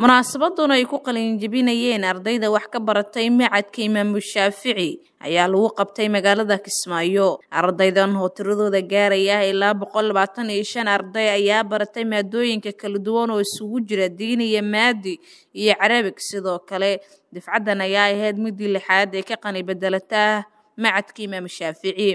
munaasabaduna ay ku qalinjabinayeen ardayda wax ka baratay macadka imaamu shaafici ayaa lagu qabtay magaalada kismaayo ardaydan oo tiradooda gaaraya ilaa boqol labaatan iyo shan arday ayaa baratay maadooyinka kala duwan oo isugu jira diin iyo maadi iyo carabig sidoo kale difcaddan ayaa ahayd middii lixaad ee ka qani bedelata macadka imaamu shaafici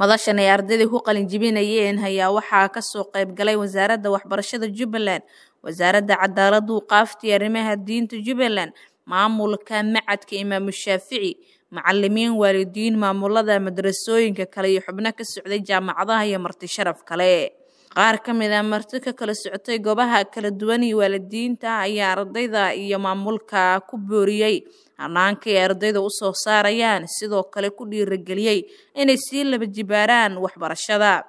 madashan ay ardayda ku qalinjibinayeen ayaa waxaa kasoo qayb galay wasaaradda waxbarashada jubbaland wasaaradda cadaaladu qaaftii arrimaha diinta jubbaland maamulka macadka imaamu shaafici macalimiin waalidiin maamulada madrasooyinka kale iyo xubno ka socday jaamacadaha iyo marti sharaf kale Qaar ka mid ah marti ka kala socotay goobaha kala duwan iyo waalidiinta ayaa ardayda iyo maamulka ku booriyey hanaanka ay ardayda u soo saarayaan sidoo kale ku dhiirageliyey inay sii laba jibaaraan waxbarashada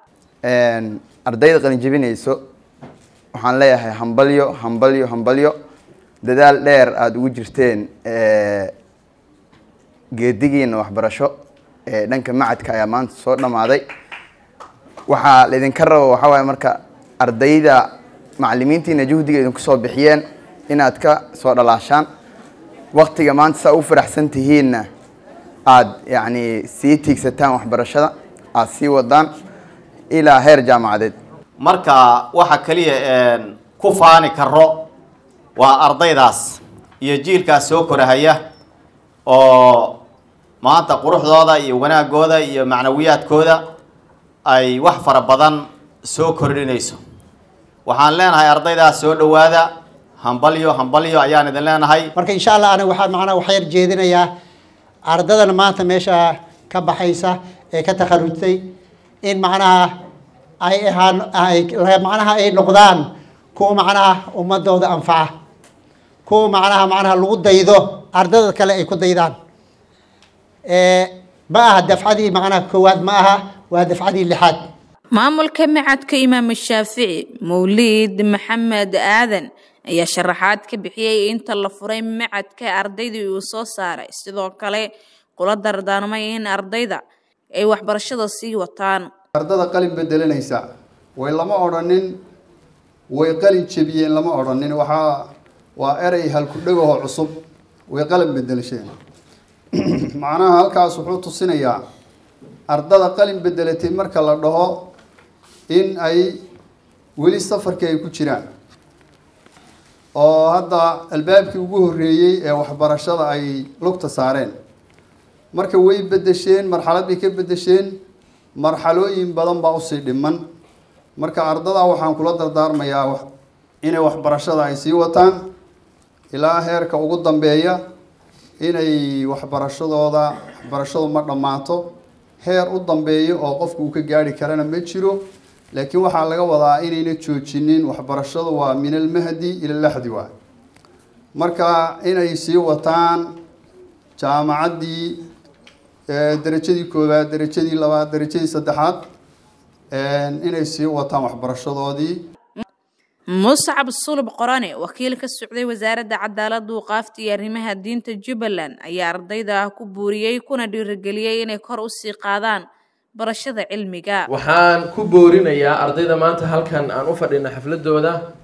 ardayda qalinjebinayso waxaan leeyahay hambalyo hambalyo hambalyo dadaal dheer aada ugu jirteen geedigiina waxbarasho ee dhanka macadka ayaa maanta soo dhammaaday waxaa laydinka rabo waxaa waaye marka ardayda macalimiintiina juhdiga idinku soo bixiyeen inaad ka soo dhalaashaan waktiga maanta saa u faraxsan tihiinna aad yacni sii tiigsataan waxbarashada aad sii wadaan ilaa heer jaamacadeed marka waxa keliya ku faani karo waa ardaydaas iyo jiilkaas soo korahaya oo maanta quruxdooda iyo wanaagooda iyo macnawiyaadkooda ay wax fara badan soo kordhinayso waxaan leenahay ardaydaas soo dhowaada hambalyo hambalyo ayaan idin leenahay marka insha allah aniga waxaa macnaa waxyar jeedinayaa ardadan maanta meesha ka baxaysa ee ka takharujtay in macnaha ay ahaan macnaha ay noqdaan kuwa macnaha ummadooda anfaca kuwa macnaha macnaha lagu daydo ardada kale ay ku daydaan ma aha dafcadii macnaha koowaad ma aha waa dafcadii lixaad maamulka micadka imaam shaafici mawliid maxamed aadan ayaa sharaxaad ka bixiyey inta la furay micadka ardaydii uu soo saaray sidoo kale kula dardaarmay in ardayda ay waxbarashada sii wataan ardada qalin bedelanaysa way lama odhanin way qalin jebiyeen lama odhanin waxaa waa erey halkudhagaho cusub way qalin bedelsheen macnaha halkaas wuxuu tusinayaa ardada qalin bedelatay marka la dhaho in ay weli safarkii ay ku jiraan oo hadda albaabkii ugu horreeyey ee waxbarashada ay lugta saareen marka way bedesheen marxalad bay ka bedesheen marxalooyin badan baa usii dhiman marka ardada waxaan kula dardaarmayaa inay waxbarashada ay sii wataan ilaa heerka ugu dambeeya inay waxbarashadooda waxbarashadu ma dhammaato heer u dambeeya oo qofku uu ka gaari karana ma jiro laakiin waxaa laga wadaa inayna joojinin waxbarashadu waa min almahdi ila laxdi waay marka inay sii wataan jaamacaddii darajadii koobaad darajadii labaad darajadii saddexaad inay sii wataan waxbarashadoodii muscab sulub qorane wakiil ka socday wasaaradda cadaalada duuqaafta iyo arrimaha diinta jubbaland ayaa ardayda ah ku buuriyey kuna dhiirigeliyey inay kor u sii qaadaan barashada cilmiga waxaan ku boorinayaa ardayda maanta halkan aan u fadhina xafladooda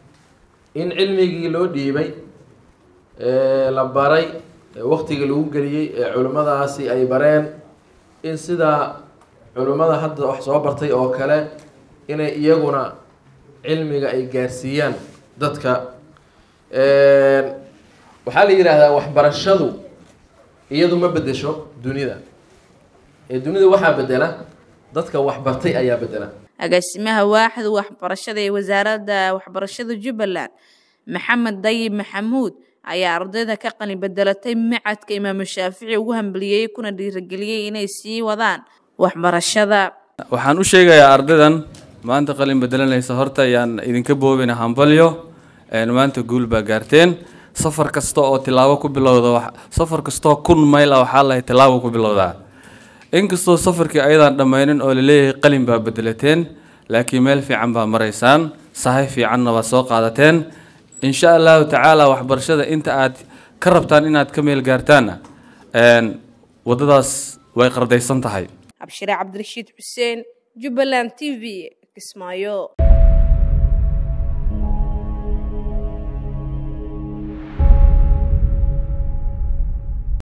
in cilmigii loo dhiibay ee la baray ee waktiga lagu geliyey ee culimmadaasi ay bareen in sidaa culimmada hadda wax soo bartay oo kale inay iyaguna cilmiga ay gaarsiiyaan dadka ehm, waxaa la yidhaahdaa waxbarashadu iyadu ma bedesho dunida ee dunida waxaa bedela dadka waxbartay ayaa bedela agaasimaha waaxda waxbarashada ee wasaaradda waxbarashada jubbaland maxamed dayib maxamuud ayaa ardayda ka qani bedelatay macadka imaamu shaafici ugu hambaliyey kuna dhiirageliyey inay sii wadaan waxbarashada waxaan u sheegayaa ardaydan maanta qalin bedelanaysa horta ayaan idinka boobina hambalyo maanta guul baa gaarteen safar kasta oo tilaabo ku bilowda safar kastoo kun mayl ah waxaa lahay tilaabo ku bilowdaa inkastoo safarkii ayadaan dhammaynin oo laleeyahay qalin baa bedelateen laakiin meel fiican baa maraysaan sahay fiicanna waa soo qaadateen insha allahu tacaala waxbarashada inta aad ka rabtaan inaad ka meel gaartaanna waddadaas way qardaysan tahay abshire cabdirashiid xuseen jubbaland t v dhismaayo